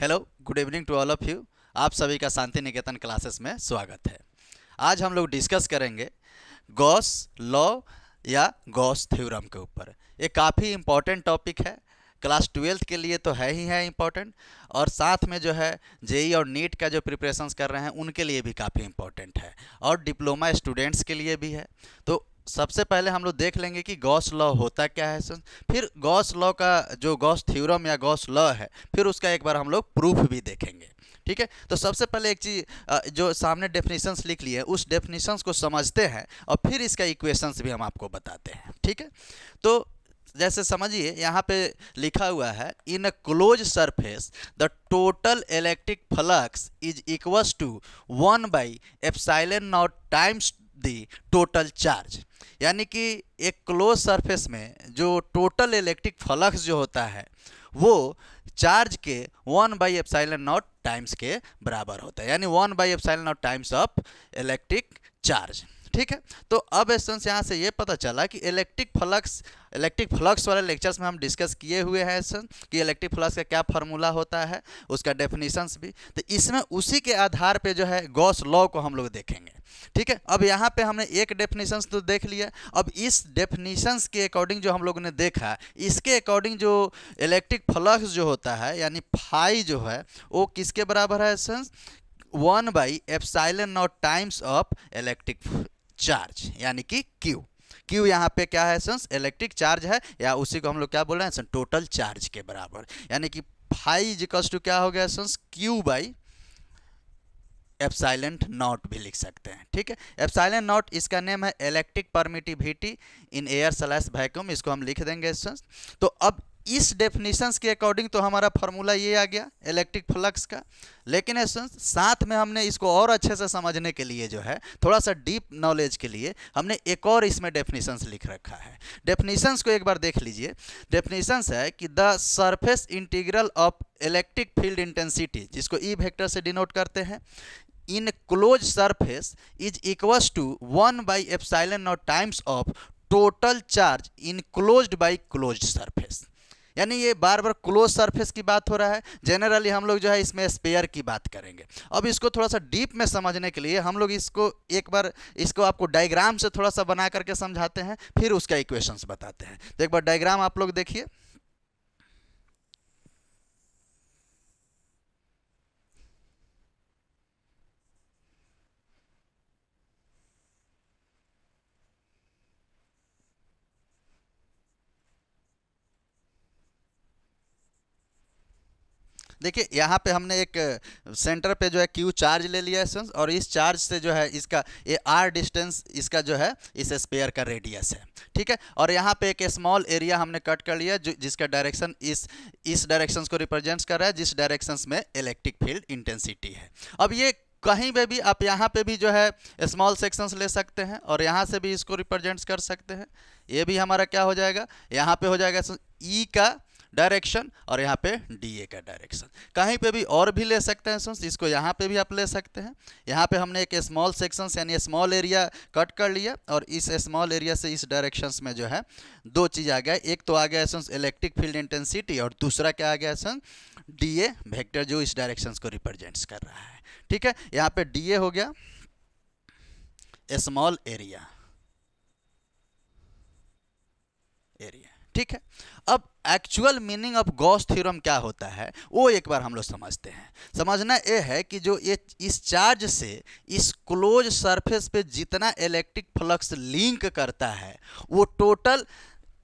hello good evening to all of you आप सभी का शांति निकेतन क्लासेस में स्वागत है आज हम लोग डिस्कस करेंगे गॉस लॉ या गॉस थ्योरम के ऊपर ये काफ़ी इम्पॉर्टेंट टॉपिक है क्लास ट्वेल्थ के लिए तो है ही है इम्पॉर्टेंट और साथ में जो है जेई e और नीट का जो प्रिपरेशंस कर रहे हैं उनके लिए भी काफ़ी इम्पॉर्टेंट है और डिप्लोमा स्टूडेंट्स के लिए भी है तो सबसे पहले हम लोग देख लेंगे कि गॉस लॉ होता क्या है फिर गॉस लॉ का जो गॉस थ्योरम या गॉस लॉ है फिर उसका एक बार हम लोग प्रूफ भी देखेंगे ठीक है तो सबसे पहले एक चीज़ जो सामने डेफिनेशंस लिख लिए उस डेफिनेशंस को समझते हैं और फिर इसका इक्वेशंस भी हम आपको बताते हैं ठीक है तो जैसे समझिए यहाँ पे लिखा हुआ है in a close surface the total electric flux is equals to one by epsilon nought times the total charge यानी कि एक क्लोज सरफेस में जो टोटल इलेक्ट्रिक फ्लक्स जो होता है वो चार्ज के one by epsilon nought times के बराबर होता है यानी one by epsilon nought times of electric charge ठीक है तो अब स्टूडेंट्स यहाँ से ये पता चला कि इलेक्ट्रिक फ्लक्स इलेक्ट्रिक फ्लक्स वाले लेक्चर्स में हम डिस्कस किए हुए हैं एसेंस कि इलेक्ट्रिक फ्लक्स का क्या फार्मूला होता है उसका डेफिनेशंस भी तो इसमें उसी के आधार पे जो है गॉस लॉ को हम लोग देखेंगे ठीक है अब यहाँ पे हमने एक डेफिनेशंस तो देख लिया अब इस डेफिनेशंस के अकॉर्डिंग जो हम लोगों ने देखा इसके अकॉर्डिंग जो इलेक्ट्रिक फ्लक्स जो होता है यानी फाई जो है वो किसके बराबर है एसेंस one by epsilon nought times of electric charge यानी कि क्यू क्यू यहाँ पे क्या है सेंस इलेक्ट्रिक चार्ज है या उसी को हम लोग क्या बोल रहे हैं सर टोटल चार्ज के बराबर यानी कि फाइव इजिकल्स टू क्या हो गया सेंस क्यू बाई एप्साइलेंट नॉट भी लिख सकते हैं ठीक है एप्साइलेंट नॉट इसका नेम है electric permittivity in air slash vacuum इसको हम लिख देंगे सन्स तो अब इस डेफिनेशंस के अकॉर्डिंग तो हमारा फॉर्मूला ये आ गया इलेक्ट्रिक फ्लक्स का लेकिन साथ में हमने इसको और अच्छे से समझने के लिए जो है थोड़ा सा डीप नॉलेज के लिए हमने एक और इसमें डेफिनेशंस लिख रखा है डेफिनेशंस को एक बार देख लीजिए डेफिनेशंस है कि the surface integral of electric field intensity जिसको ई e वेक्टर से डिनोट करते हैं in close surface is equals to one by epsilon nought times of total charge enclosed by closed surface यानी ये बार बार क्लोज सरफेस की बात हो रहा है जनरली हम लोग जो है इसमें स्पेयर की बात करेंगे अब इसको थोड़ा सा डीप में समझने के लिए हम लोग इसको एक बार इसको आपको डायग्राम से थोड़ा सा बना करके समझाते हैं फिर उसका इक्वेशंस बताते हैं तो एक बार डायग्राम आप लोग देखिए देखिए यहाँ पे हमने एक सेंटर पे जो है क्यू चार्ज ले लिया है और इस चार्ज से जो है इसका ये आर डिस्टेंस इसका जो है इस स्पेयर का रेडियस है ठीक है और यहाँ पे एक स्मॉल एरिया हमने कट कर लिया जो जिसका डायरेक्शन इस इस डायरेक्शंस को रिप्रेजेंट कर रहा है जिस डायरेक्शन में इलेक्ट्रिक फील्ड इंटेंसिटी है अब ये कहीं पे भी आप यहाँ पे भी जो है स्मॉल सेक्शंस ले सकते हैं और यहाँ से भी इसको रिप्रेजेंट कर सकते हैं ये भी हमारा क्या हो जाएगा यहाँ पे हो जाएगा ई e का डायरेक्शन और यहाँ पे डी का डायरेक्शन कहीं पे भी और भी ले सकते हैं सुन इसको यहाँ पे भी आप ले सकते हैं यहाँ पे हमने एक स्मॉल सेक्शन यानी स्मॉल एरिया कट कर लिया और इस स्मॉल एरिया से इस डायरेक्शन में जो है दो चीज़ आ गया एक तो आ गया सुन इलेक्ट्रिक फील्ड इंटेंसिटी और दूसरा क्या आ गया सुन डी ए जो इस डायरेक्शन को रिप्रेजेंट्स कर रहा है ठीक है यहाँ पे डी ए हो गया स्मॉल एरिया एरिया ठीक है अब actual meaning of Gauss theorem क्या होता है वो एक बार हम लोग समझते हैं समझना ये है कि जो ये इस चार्ज से इस क्लोज सरफेस पे जितना इलेक्ट्रिक फ्लक्स लिंक करता है वो टोटल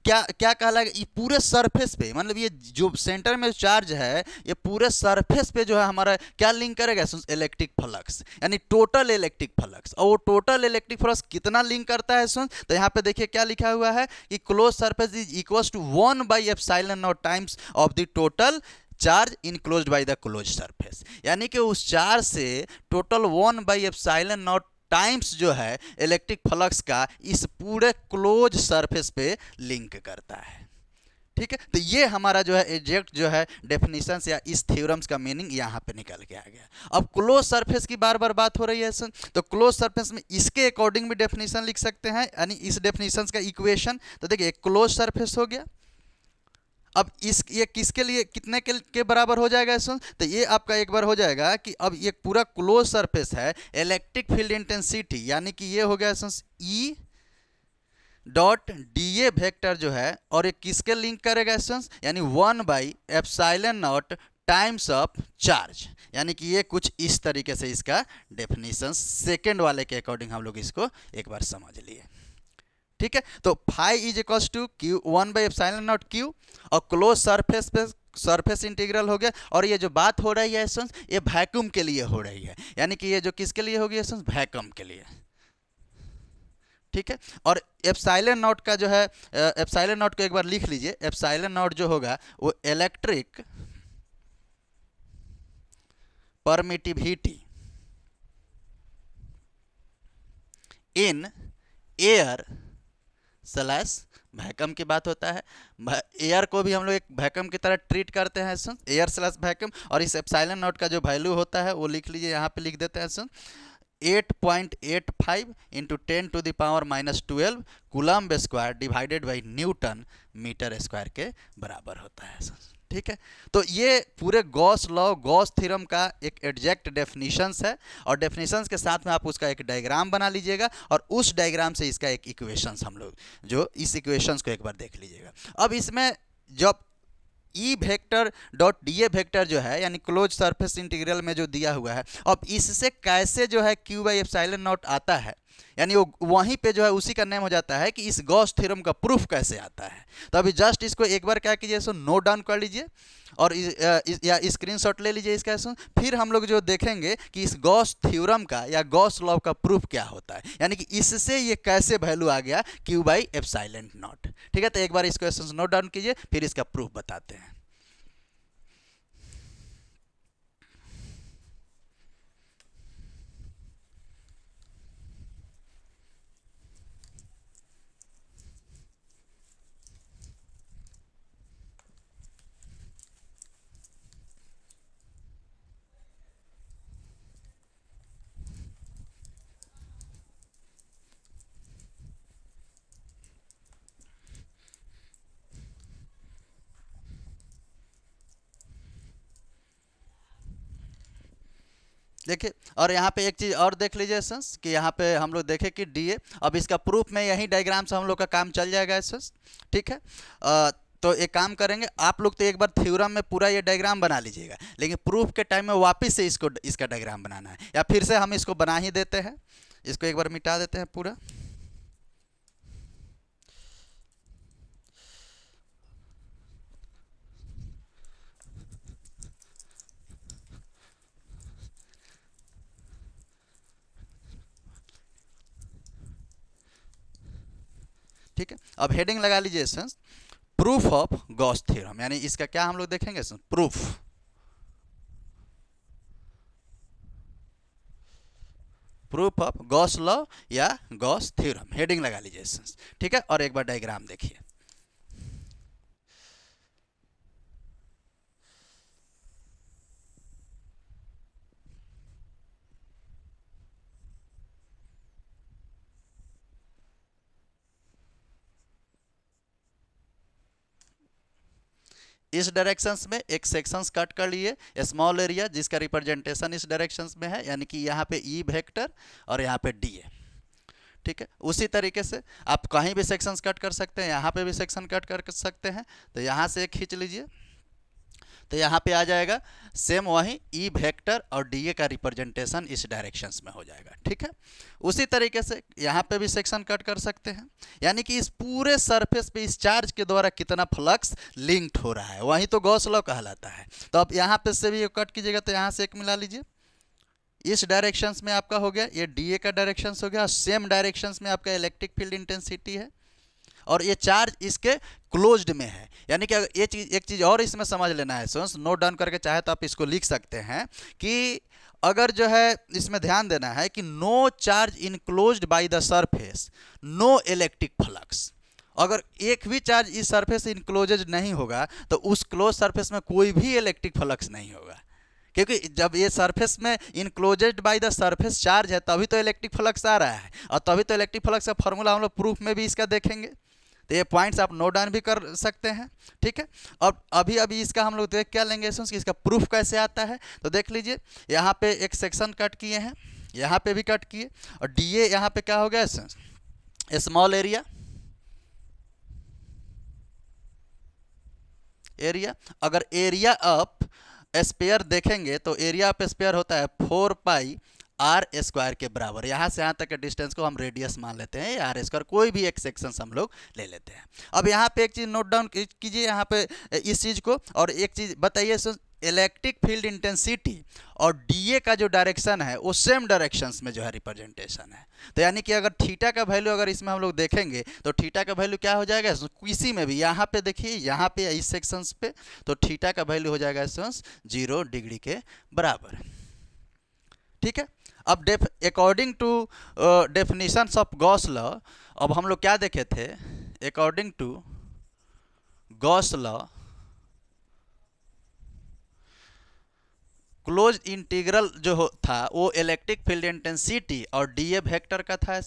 क्या क्या कहला पूरे सरफेस पे मतलब ये जो सेंटर में चार्ज है ये पूरे सरफेस पे जो है हमारा क्या लिंक करेगा इलेक्ट्रिक फ्लक्स यानी टोटल इलेक्ट्रिक फ्लक्स और वो टोटल इलेक्ट्रिक फ्लक्स कितना लिंक करता है सुन तो यहाँ पे देखिए क्या लिखा हुआ है कि close surface is equal to one by epsilon और times of the total charge enclose by the close surface यानी कि उस चार्ज से total one by epsilon nought times जो है इलेक्ट्रिक फ्लक्स का इस पूरे क्लोज सरफेस पे लिंक करता है ठीक है तो ये हमारा जो है एग्जैक्ट जो है डेफिनेशन या इस थ्योरम्स का मीनिंग यहाँ पे निकल के आ गया अब क्लोज सरफेस की बार बार बात हो रही है सर तो क्लोज सरफेस में इसके अकॉर्डिंग भी डेफिनेशन लिख सकते हैं यानी इस डेफिनेशन का इक्वेशन तो देखिए क्लोज सरफेस हो गया अब इस ये किसके लिए कितने के, के बराबर हो जाएगा इस तो ये आपका एक बार हो जाएगा कि अब ये पूरा क्लोज सरफेस है इलेक्ट्रिक फील्ड इंटेंसिटी यानी कि ये हो गया इस E dot D A vector जो है और ये किसके लिंक करेगा इस यानी one by epsilon nought times of charge यानी कि ये कुछ इस तरीके से इसका डेफिनेशन सेकेंड वाले के अकॉर्डिंग हम लोग इसको एक बार समझ लिए ठीक है तो phi is equals to Q one by F nought Q और क्लोज सरफेस पे सरफेस इंटीग्रल हो गया और ये जो बात हो रही है एसेंस ये वैक्यूम के लिए हो रही है यानी कि ये जो किसके लिए होगी एसेंस वैक्यूम के लिए ठीक है और एफसाइलेंट नॉट का जो है एफसाइलेंट नॉट को एक बार लिख लीजिए एफसाइलेंट नॉट जो होगा वो electric permittivity in air slash vacuum की बात होता है एयर को भी हम लोग एक भैकम की तरह ट्रीट करते हैं सुन एयर स्लैश भैकम और इस एप्साइलन नोट का जो वैल्यू होता है वो लिख लीजिए यहाँ पे लिख देते हैं सुन 8.85 point eight five into ten to the power minus twelve coulomb square divided by newton metre square के बराबर होता है सुन ठीक है तो ये पूरे गॉस लॉ गॉस थ्योरम का एक एग्जैक्ट डेफिनेशंस है और डेफिनेशंस के साथ में आप उसका एक डायग्राम बना लीजिएगा और उस डायग्राम से इसका एक इक्वेशंस हम लोग जो इस इक्वेशंस को एक बार देख लीजिएगा अब इसमें जब E vector dot D A vector जो है यानी क्लोज सरफेस इंटीग्रल में जो दिया हुआ है अब इससे कैसे जो है क्यू बाई एफ नॉट आता है यानी वो वहीं पे जो है उसी का नेम हो जाता है कि इस गॉस थ्योरम का प्रूफ कैसे आता है तो अभी जस्ट इसको एक बार क्या कीजिए सो नोट डाउन कर लीजिए और इस, इस, या स्क्रीन शॉट ले लीजिए इसका सो फिर हम लोग जो देखेंगे कि इस गॉस थ्योरम का या गॉस लॉ का प्रूफ क्या होता है यानी कि इससे ये कैसे वैल्यू आ गया Q by epsilon naught ठीक है तो एक बार इस क्वेश्चन नोट डाउन कीजिए फिर इसका प्रूफ बताते हैं देखिए और यहाँ पे एक चीज़ और देख लीजिए सेंस कि यहाँ पे हम लोग देखें कि डी अब इसका प्रूफ में यही डायग्राम से हम लोग का काम चल जाएगा सेंस ठीक है आ, तो एक काम करेंगे आप लोग तो एक बार थ्योरम में पूरा ये डायग्राम बना लीजिएगा लेकिन प्रूफ के टाइम में वापस से इसको इसका डायग्राम बनाना है या फिर से हम इसको बना ही देते हैं इसको एक बार मिटा देते हैं पूरा ठीक है अब हेडिंग लगा लीजिए सेंस प्रूफ ऑफ गॉस थ्योरम यानी इसका क्या हम लोग देखेंगे सेंस proof proof of Gauss law या गॉस थ्योरम हेडिंग लगा लीजिए सेंस ठीक है और एक बार डायग्राम देखिए इस डायरेक्शंस में एक सेक्शंस कट कर लिए स्मॉल एरिया जिसका रिप्रेजेंटेशन इस डायरेक्शंस में है यानी कि यहाँ पे ई e वेक्टर और यहाँ पे डी ए ठीक है उसी तरीके से आप कहीं भी सेक्शंस कट कर सकते हैं यहाँ पे भी सेक्शन कट कर सकते हैं तो यहाँ से एक खींच लीजिए तो यहाँ पे आ जाएगा सेम वहीं ई वेक्टर और डी ए का रिप्रेजेंटेशन इस डायरेक्शन में हो जाएगा ठीक है उसी तरीके से यहाँ पे भी सेक्शन कट कर सकते हैं यानी कि इस पूरे सरफेस पे इस चार्ज के द्वारा कितना फ्लक्स लिंक्ड हो रहा है वहीं तो गौसलॉ कहलाता है तो अब यहाँ पे से भी कट कीजिएगा तो यहाँ से एक मिला लीजिए इस डायरेक्शन में आपका हो गया ये डीए का डायरेक्शन हो गया सेम डायरेक्शन में आपका इलेक्ट्रिक फील्ड इंटेंसिटी है और ये चार्ज इसके क्लोज्ड में है यानी कि ये चीज़ एक चीज़ और इसमें समझ लेना है सोन्स नोट डाउन करके चाहे तो आप इसको लिख सकते हैं कि अगर जो है इसमें ध्यान देना है कि no charge enclose by the surface no electric flux अगर एक भी चार्ज इस सरफेस इनक्लोज नहीं होगा तो उस क्लोज सरफेस में कोई भी इलेक्ट्रिक फ्लक्स नहीं होगा क्योंकि जब ये सरफेस में enclosed by the surface charge है तभी तो इलेक्ट्रिक फ्लक्स आ रहा है और तभी तो इलेक्ट्रिक फ्लक्स का फॉर्मूला हम लोग प्रूफ में भी इसका देखेंगे तो ये पॉइंट्स आप नोट डाउन भी कर सकते हैं ठीक है और अभी अभी इसका हम लोग देख क्या लेंगे कि इसका प्रूफ कैसे आता है तो देख लीजिए यहाँ पे एक सेक्शन कट किए हैं यहाँ पे भी कट किए और डी ए यहाँ पे क्या हो गया स्मॉल एरिया एरिया अगर एरिया ऑफ स्पेयर देखेंगे तो एरिया ऑफ स्पेयर होता है फोर पाई आर स्क्वायर के बराबर यहाँ से यहाँ तक के डिस्टेंस को हम रेडियस मान लेते हैं आर स्क्वायर कोई भी एक सेक्शन हम लोग ले लेते हैं अब यहाँ पे एक चीज़ नोट डाउन कीजिए यहाँ पे इस चीज़ को और एक चीज़ बताइए इलेक्ट्रिक फील्ड इंटेंसिटी और डीए का जो डायरेक्शन है वो सेम डायरेक्शन में जो है रिप्रेजेंटेशन है तो यानी कि अगर थीटा का वैल्यू अगर इसमें हम लोग देखेंगे तो थीटा का वैल्यू क्या हो जाएगा किसी में भी यहाँ पे देखिए यहाँ पे इस सेक्शंस पे तो थीटा का वैल्यू हो जाएगा जीरो डिग्री के बराबर ठीक है अब def according to definition of Gauss law अब हम लोग क्या देखे थे according to Gauss law close integral जो था वो इलेक्ट्रिक फील्ड इंटेंसिटी और डीए वेक्टर का था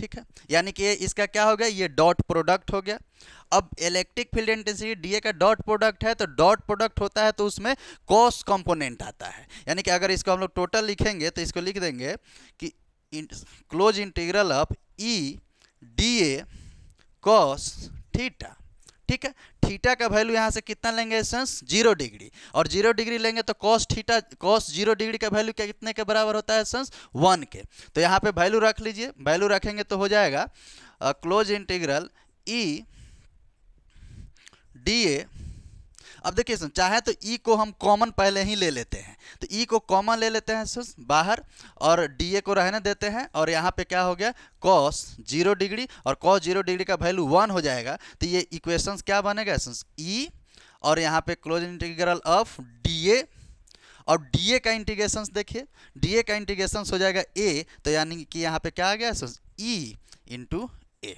ठीक है यानी कि इसका क्या हो गया ये डॉट प्रोडक्ट हो गया अब इलेक्ट्रिक फील्ड इंटेंसिटी डीए का डॉट प्रोडक्ट है तो डॉट प्रोडक्ट होता है तो उसमें कॉस कंपोनेंट आता है यानी कि अगर इसको हम लोग टोटल लिखेंगे तो इसको लिख देंगे कि close integral of E D A cos theta ठीक है थीटा का वैल्यू यहाँ से कितना लेंगे सेंस जीरो डिग्री और जीरो डिग्री लेंगे तो cos theta cos zero degree का वैल्यू क्या कितने के बराबर होता है सेंस वन के तो यहाँ पे वैल्यू रख लीजिए वैल्यू रखेंगे तो हो जाएगा close integral E D A अब देखिए सुन चाहे तो ई e को हम कॉमन पहले ही ले लेते हैं तो ई e को कॉमन ले लेते हैं सुन बाहर और डी ए को रहने देते हैं और यहाँ पे क्या हो गया कॉस जीरो डिग्री और कॉस जीरो डिग्री का वैल्यू वन हो जाएगा तो ये इक्वेशन क्या बनेगा ई e, और यहाँ पे close integral of D A और डी ए का इंटीग्रेशन देखिए डी ए का इंटीग्रेशन हो जाएगा ए तो यानी कि यहाँ पे क्या आ गया ई इंटू ए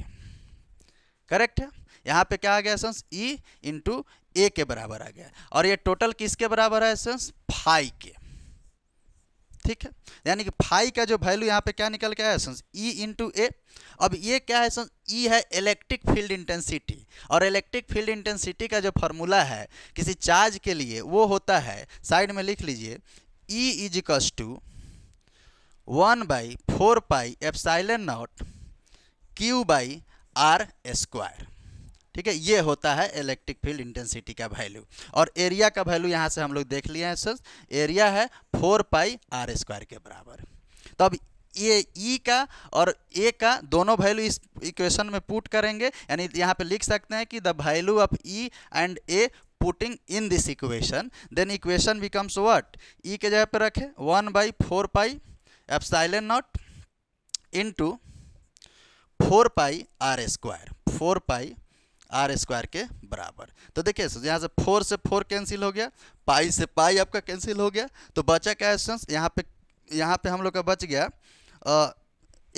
करेक्ट है यहाँ पे क्या आ गया सेंस ई इंटू ए के बराबर आ गया और ये टोटल किसके बराबर है सेंस फाई के ठीक है यानी कि फाई का जो वैल्यू यहाँ पे क्या निकल के आया सेंस ई इंटू ए अब ये क्या है सेंस ई e है इलेक्ट्रिक फील्ड इंटेंसिटी और इलेक्ट्रिक फील्ड इंटेंसिटी का जो फॉर्मूला है किसी चार्ज के लिए वो होता है साइड में लिख लीजिए E is equals to one by four pi epsilon naught Q by R square ठीक है ये होता है इलेक्ट्रिक फील्ड इंटेंसिटी का वैल्यू और एरिया का वैल्यू यहाँ से हम लोग देख लिए हैं सर एरिया है फोर पाई आर स्क्वायर के बराबर तो अब ये ई e का और ए का दोनों वैल्यू इस इक्वेशन में पुट करेंगे यानी यहाँ पे लिख सकते हैं कि the value of E and A putting in this equation then equation becomes what E के जगह पे रखें one by four pi epsilon naught into four pi R square four pi R square के बराबर तो देखिए यहाँ से फोर से फोर कैंसिल हो गया पाई से पाई आपका कैंसिल हो गया तो बचा क्या एसेंस यहाँ पे यहाँ पे हम लोग का बच गया आ,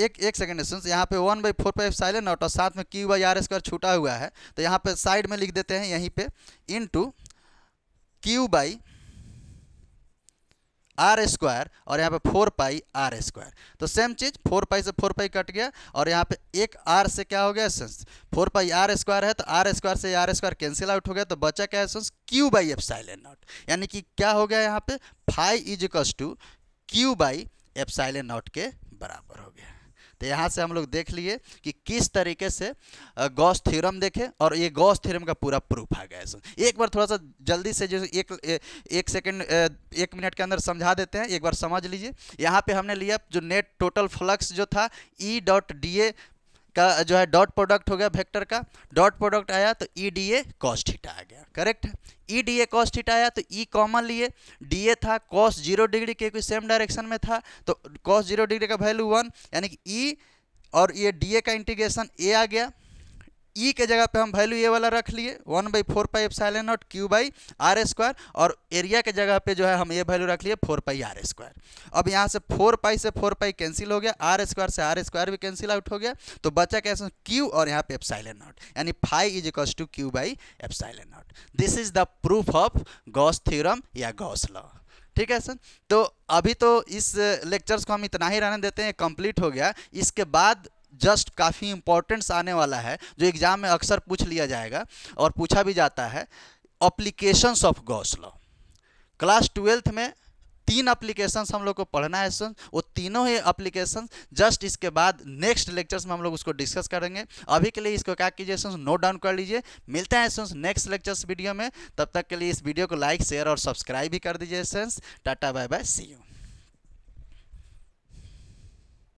एक एक सेकेंड डिस्टेंस यहाँ पे one by four pi epsilon naught और साथ में क्यू बाई आर स्क्वायर छूटा हुआ है तो यहाँ पे साइड में लिख देते हैं यहीं पर into Q by R square और यहाँ पे फोर पाई आर स्क्वायर तो सेम चीज़ फोर पाई से फोर पाई कट गया और यहाँ पे एक आर से क्या हो गया एसेंस फोर पाई आर स्क्वायर है तो आर स्क्वायर से आर स्क्वायर कैंसिल आउट हो गया तो बचा क्या एसेंस क्यू बाई एफ नॉट यानी कि क्या हो गया यहाँ पे phi is equals to Q by F naught के बराबर हो गया तो यहाँ से हम लोग देख लिए कि किस तरीके से गॉस थ्योरम देखें और ये गॉस थ्योरम का पूरा प्रूफ आ गया एक बार थोड़ा सा जल्दी से जो एक एक सेकेंड एक मिनट के अंदर समझा देते हैं एक बार समझ लीजिए यहाँ पे हमने लिया जो नेट टोटल फ्लक्स जो था ई डॉट डी ए का जो है डॉट प्रोडक्ट हो गया वेक्टर का डॉट प्रोडक्ट आया तो ई डी ए कॉस्ट हीटा आ गया correct E D A cos theta आया तो ई e कॉमन लिए डी ए था कॉस जीरो डिग्री के कोई सेम डायरेक्शन में था तो कॉस जीरो डिग्री का वैल्यू वन यानी कि ई e और ये डी ए का इंटीग्रेशन ए आ गया ई e के जगह पे हम वैल्यू ये वाला रख लिए one by four pi epsilon naught Q by R square और एरिया के जगह पे जो है हम ये वैल्यू रख लिए फोर पाई आर स्क्वायर अब यहाँ से फोर पाई से फोर पाई कैंसिल हो गया आर स्क्वायर से आर स्क्वायर भी कैंसिल आउट हो गया तो बचा कैसे क्यू और यहाँ पे एफसाइलन नॉट यानी phi is equals to Q by epsilon naught this is the proof of Gauss theorem या गॉस लॉ ठीक है सर तो अभी तो इस लेक्चर्स को हम इतना ही रहने देते हैं कंप्लीट हो गया इसके बाद जस्ट काफ़ी इंपॉर्टेंस आने वाला है जो एग्ज़ाम में अक्सर पूछ लिया जाएगा और पूछा भी जाता है applications of Gauss law class twelfth में तीन अप्लीकेशंस हम लोग को पढ़ना है वो तीनों ही अप्लीकेशंस जस्ट इसके बाद नेक्स्ट लेक्चर्स में हम लोग उसको डिस्कस करेंगे अभी के लिए इसको क्या कीजिए सुन नोट डाउन कर लीजिए मिलते हैं सुन नेक्स्ट लेक्चर्स वीडियो में तब तक के लिए इस वीडियो को लाइक शेयर और सब्सक्राइब भी कर दीजिए सेंस tata bye bye see you